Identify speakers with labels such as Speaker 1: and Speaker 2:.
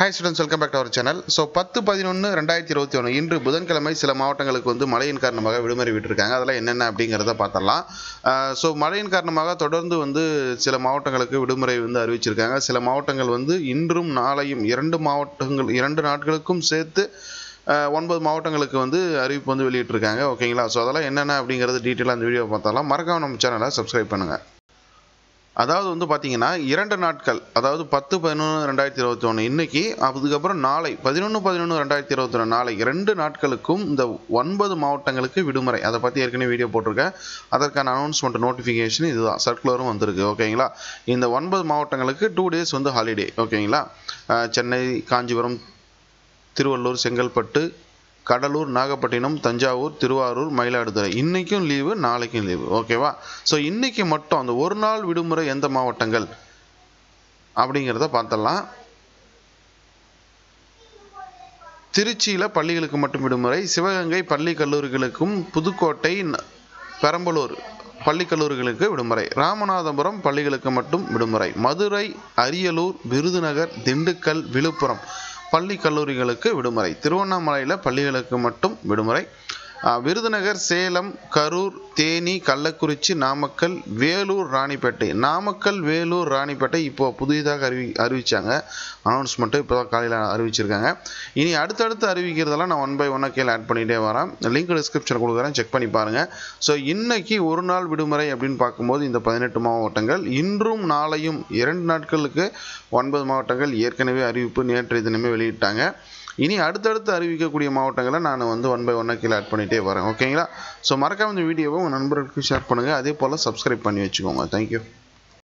Speaker 1: high students welcome back to our channel so பத்து பதினொன்று ரெண்டாயிரத்தி இருபத்தி ஒன்று இன்று புதன்கிழமை சில மாவட்டங்களுக்கு வந்து மழையின் காரணமாக விடுமுறை விட்டுருக்காங்க அதெல்லாம் என்னென்ன அப்படிங்கிறத பார்த்தலாம் ஸோ மழையின் காரணமாக தொடர்ந்து வந்து சில மாவட்டங்களுக்கு விடுமுறை வந்து அறிவிச்சிருக்காங்க சில மாவட்டங்கள் வந்து இன்றும் நாளையும் இரண்டு மாவட்டங்கள் இரண்டு நாட்களுக்கும் சேர்த்து ஒன்பது மாவட்டங்களுக்கு வந்து அறிவிப்பு வந்து வெளியிட்டிருக்காங்க ஓகேங்களா ஸோ அதெல்லாம் என்னென்ன அப்படிங்கிறது டீட்டெயிலாக அந்த வீடியோ பார்த்தாலாம் மறக்காம நம்ம சேனலை சப்ஸ்கிரைப் பண்ணுங்கள் அதாவது வந்து பார்த்தீங்கன்னா இரண்டு நாட்கள் அதாவது பத்து பதினொன்று ரெண்டாயிரத்தி இருபத்தி ஒன்று இன்னைக்கு அதுக்கப்புறம் நாளை பதினொன்று பதினொன்று ரெண்டாயிரத்தி இருபத்தி ஒன்று நாளை ரெண்டு நாட்களுக்கும் இந்த ஒன்பது மாவட்டங்களுக்கு விடுமுறை அதை பற்றி ஏற்கனவே வீடியோ போட்டிருக்கேன் அதற்கான அனௌன்ஸ்மெண்ட் நோட்டிஃபிகேஷன் இதுதான் சர்க்குலரும் வந்திருக்கு ஓகேங்களா இந்த ஒன்பது மாவட்டங்களுக்கு டூ டேஸ் வந்து ஹாலிடே ஓகேங்களா சென்னை காஞ்சிபுரம் திருவள்ளூர் செங்கல்பட்டு கடலூர் நாகப்பட்டினம் தஞ்சாவூர் திருவாரூர் மயிலாடுதுறை இன்றைக்கும் லீவு நாளைக்கும் லீவு ஓகேவா ஸோ இன்றைக்கி மட்டும் அந்த ஒரு நாள் விடுமுறை எந்த மாவட்டங்கள் அப்படிங்கிறத பார்த்தலாம் திருச்சியில் பள்ளிகளுக்கு மட்டும் விடுமுறை சிவகங்கை பள்ளி கல்லூரிகளுக்கும் புதுக்கோட்டை பெரம்பலூர் பள்ளி கல்லூரிகளுக்கு விடுமுறை ராமநாதபுரம் பள்ளிகளுக்கு மட்டும் விடுமுறை மதுரை அரியலூர் விருதுநகர் திண்டுக்கல் விழுப்புரம் பள்ளி கல்லூரிகளுக்கு விடுமுறை திருவண்ணாமலையில் பள்ளிகளுக்கு மட்டும் விடுமுறை விருதுநகர் சேலம் கரூர் தேனி கள்ளக்குறிச்சி நாமக்கல் வேலூர் ராணிப்பேட்டை நாமக்கல் வேலூர் ராணிப்பேட்டை இப்போது புதிதாக அறிவி அறிவித்தாங்க அனௌன்ஸ்மெண்ட்டு இப்போ தான் காலையில் அறிவிச்சிருக்காங்க இனி அடுத்தடுத்து அறிவிக்கிறதெல்லாம் நான் ஒன் பை ஒன்னாக கீழே ஆட் பண்ணிகிட்டே வரேன் லிங்க் டிஸ்கிரிப்ஷன் கொடுக்குறேன் செக் பண்ணி பாருங்கள் ஸோ இன்றைக்கி ஒரு நாள் விடுமுறை அப்படின்னு பார்க்கும்போது இந்த பதினெட்டு மாவட்டங்கள் இன்றும் நாளையும் இரண்டு நாட்களுக்கு ஒன்பது மாவட்டங்கள் ஏற்கனவே அறிவிப்பு நேற்று தினமே வெளியிட்டாங்க இனி அடுத்தடுத்து அறிவிக்கக்கூடிய மாவட்டங்களை நான் வந்து ஒன் பை ஒன்னாக கீழே ஆட் பண்ணிகிட்டே வரேன் ஓகேங்களா ஸோ மறக்காம இந்த வீடியோவை உங்கள் நண்பர்களுக்கு ஷேர் பண்ணுங்கள் அதே போல் சப்ஸ்கிரைப் பண்ணி வச்சுக்கோங்க தேங்க்யூ